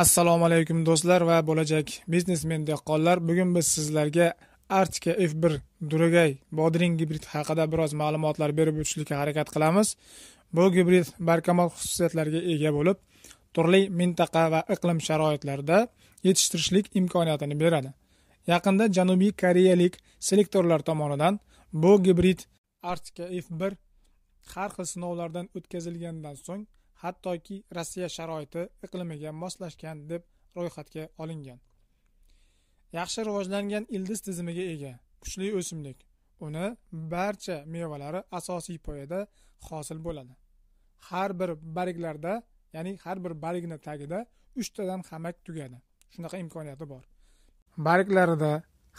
assalomu alaykum do'stlar va bo'lajak biznesmen dehqonlar bugun biz sizlarga artika f bir duragay bodring gibrid haqida biroz ma'lumotlar berib o'tishlikka harakat qilamiz bu gibrid barkamol xususiyatlarga ega bo'lib turli mintaqa va iqlim sharoitlarida yetishtirishlik imkoniyatini beradi yaqinda janubiy koreyalik selektorlar tomonidan bu gibrid artika f bir har xil sinovlardan o'tkazilgandan so'ng hattoki rossiya sharoiti iqlimiga moslashgan deb ro'yxatga olingan yaxshi rivojlangan ildiz tizimiga ega kuchli o'simlik uni barcha mevalari asosiy poyada hosil bo'ladi har bir barglarda ya'ni har bir bargni tagida uchtadan xamak tugadi shunaqa imkoniyati bor barglarida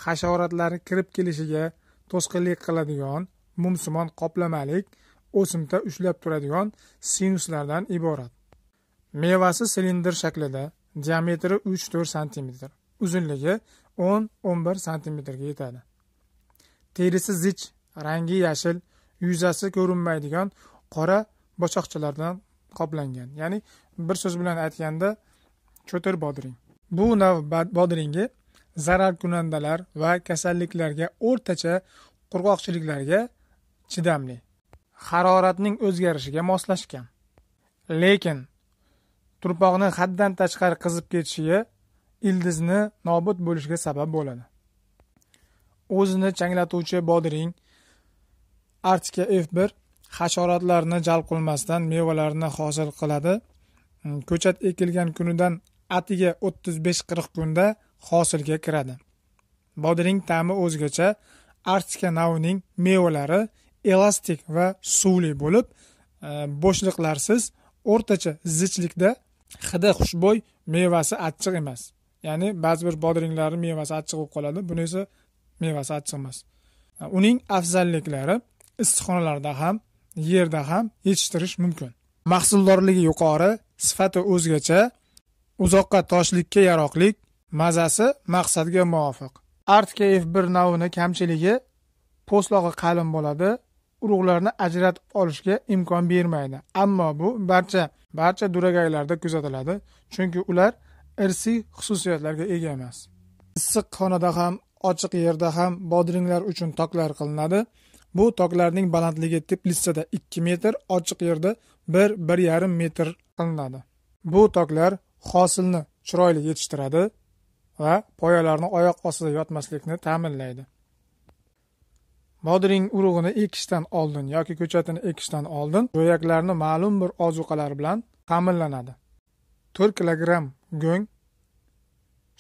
hasharotlari kirib kelishiga to'sqinlik qiladigan mumsimon qoplamalik o'simta ushlab turadigan sinuslardan iborat mevasi silindr shaklida diametri uch to'rt santimetr uzunligi o'n o'n bir santimetrga yetadi terisi zich rangi yashil yuzasi ko'rinmaydigan qora bochoqchalardan qoplangan ya'ni bir so'z bilan aytganda cho'tir bodring bu nav bodringi zararkunandalar va kasalliklarga o'rtacha qurg'oqchiliklarga chidamli haroratning o'zgarishiga moslashgan lekin turpoqni haddan tashqari qizib ketishi ildizni nobud bo'lishiga sabab bo'ladi o'zini changlatuvchi bodring artika f bir hasharotlarni jalb qilmasdan mevalarni hosil qiladi mm, ko'chat ekilgan kunidan atiga o'ttiz besh qirq kunda hosilga kiradi bodring ta'mi o'zgacha artika navining mevalari elastik va suvli bo'lib e, bo'shliqlarsiz o'rtacha zichlikda hidi xushbo'y mevasi achchiq emas ya'ni ba'zi bir bodringlarni mevasi achchiq bo'lib qoladi buni esa mevasi achchiq emas e, uning afzalliklari issiqxonalarda ham yerda ham yetishtirish mumkin mahsuldorligi yuqori sifati o'zgacha uzoqqa toshlikka yaroqlik mazasi maqsadga muvofiq art kf bir navini kamchiligi po'stlog'i qalin bo'ladi urug'larni ajratib olishga imkon bermaydi ammo bu barcha barcha duragaylarda kuzatiladi chunki ular irsiy xususiyatlarga ega emas issiq xonada ham ochiq yerda ham bodringlar uchun toklar qilinadi bu toklarning balandligi teplitsada ikki metr ochiq yerda bir bir yarim metr qilinadi bu toklar hosilni chiroyli yetishtiradi va poyalarni oyoq ostida yotmaslikni ta'minlaydi bodring urug'ini ekishdan oldin yoki ko'chatini ekishdan oldin bo'yaklarni ma'lum bir ozuqalar bilan ta'minlanadi to'rt kilogramm go'ng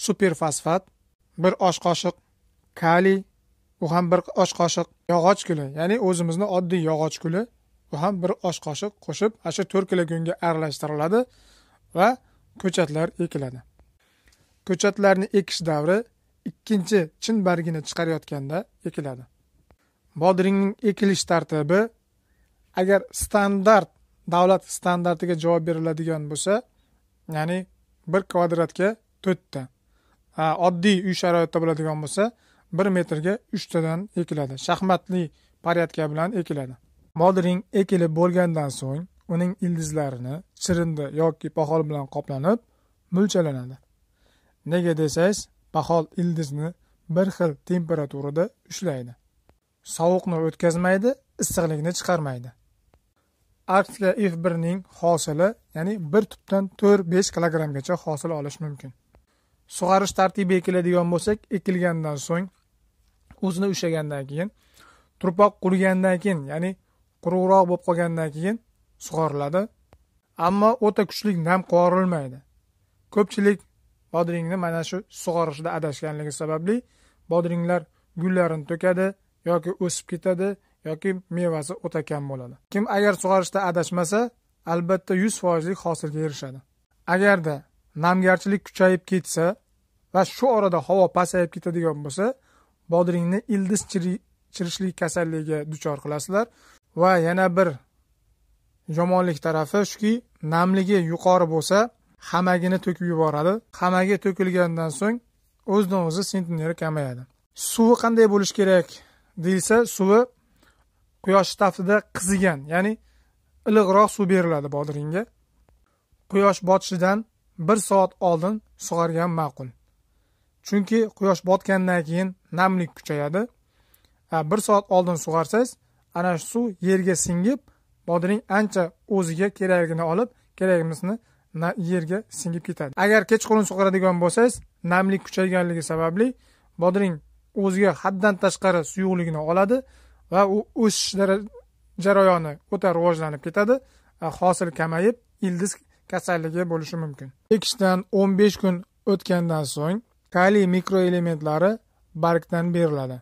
superfosfat bir osh qoshiq kaliy u ham bir osh qoshiq yog'och kuli ya'ni o'zimizni oddiy yog'och kuli u ham bir osh qoshiq qo'shib ana shu to'rt kilo go'ngga aralashtiriladi va ko'chatlar ekiladi ko'chatlarni ekish davri ikkinchi chin bargini chiqarayotganda ekiladi bodringning ekilish tartibi agar standart davlat standartiga javob beriladigan bo'lsa ya'ni bir kvadratga to'rtta oddiy uy sharoitida bo'ladigan bo'lsa bir metrga uchtadan ekiladi shaxmatli paryatka bilan ekiladi bodring ekilib bo'lgandan so'ng uning ildizlarini chirindi yoki pohol bilan qoplanib mulchalanadi nega desangiz bahol ildizni bir xil temperaturada ushlaydi sovuqni o'tkazmaydi issiqlikni chiqarmaydi arktika f birning hosili ya'ni bir tubdan to'rt besh kilogrammgacha hosil olish mumkin sug'arish tartibiga keladigan bo'lsak ekilgandan so'ng o'zini ushlagandan keyin turpoq qurigandan keyin ya'ni quruqroq bo'lib qolgandan keyin sug'oriladi ammo o'ta kuchli nam qorilmaydi ko'pchilik bodringni mana shu sug'orishda adashganligi sababli bodringlar gullarini to'kadi yoki o'sib ketadi yoki mevasi o'ta kam bo'ladi kim agar sug'orishda adashmasa albatta yuz foizlik hosilga erishadi agarda namgarchilik kuchayib ketsa va shu orada havo pasayib ketadigan bo'lsa bodringni ildiz chirishlik kasalligiga duchor qilasizlar va yana bir yomonlik tarafi shuki namligi yuqori bo'lsa hamagini to'kib yuboradi hamagi to'kilgandan so'ng o'zidan o'zi sintneri kamayadi suvi qanday bo'lishi kerak deyilsa suvi quyosh taftida qizigan ya'ni iliqroq suv beriladi bodringga quyosh botishidan bir soat oldin sug'argan ma'qul chunki quyosh botgandan keyin namlik kuchayadi bir soat oldin sug'arsangiz ana shu suv yerga singib bodring ancha o'ziga keragini olib keragimizni yerga singib ketadi agar kechqurun sug'oradigan bo'lsangiz namlik kuchayganligi sababli bodring o'ziga haddan tashqari suyuqligini oladi va u o'sish jarayoni o'ta rivojlanib ketadi hosil kamayib ildiz kasalligi bo'lishi mumkin ekishdan o'n besh kun o'tgandan so'ng kaliy mikroelementlari bargdan beriladi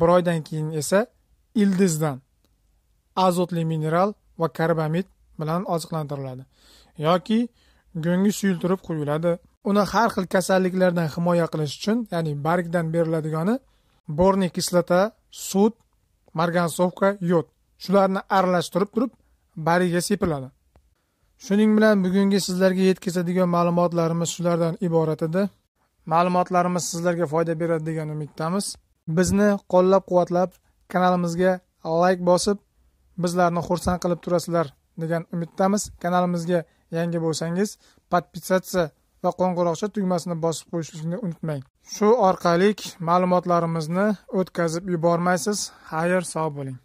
bir oydan keyin esa ildizdan azotli mineral va karbamid bilan oziqlantiriladi yoki go'ngi suyultirib quyiladi uni har xil kasalliklardan himoya qilish uchun ya'ni bargdan beriladigani borniy kislota sut margansovka yod shularni aralashtirib turib bariga sepiladi shuning bilan bugungi sizlarga yetkazadigan ma'lumotlarimiz shulardan iborat edi ma'lumotlarimiz sizlarga foyda beradi degan umiddamiz bizni qo'llab quvvatlab kanalimizga layk bosib bizlarni xursand qilib turasizlar degan umiddamiz kanalimizga yangi bo'lsangiz podpisatsiya va qo'ng'iroqcha tugmasini bosib qo'yishni unutmang shu orqali ma'lumotlarimizni o'tkazib yubormaysiz xayr sog' bo'ling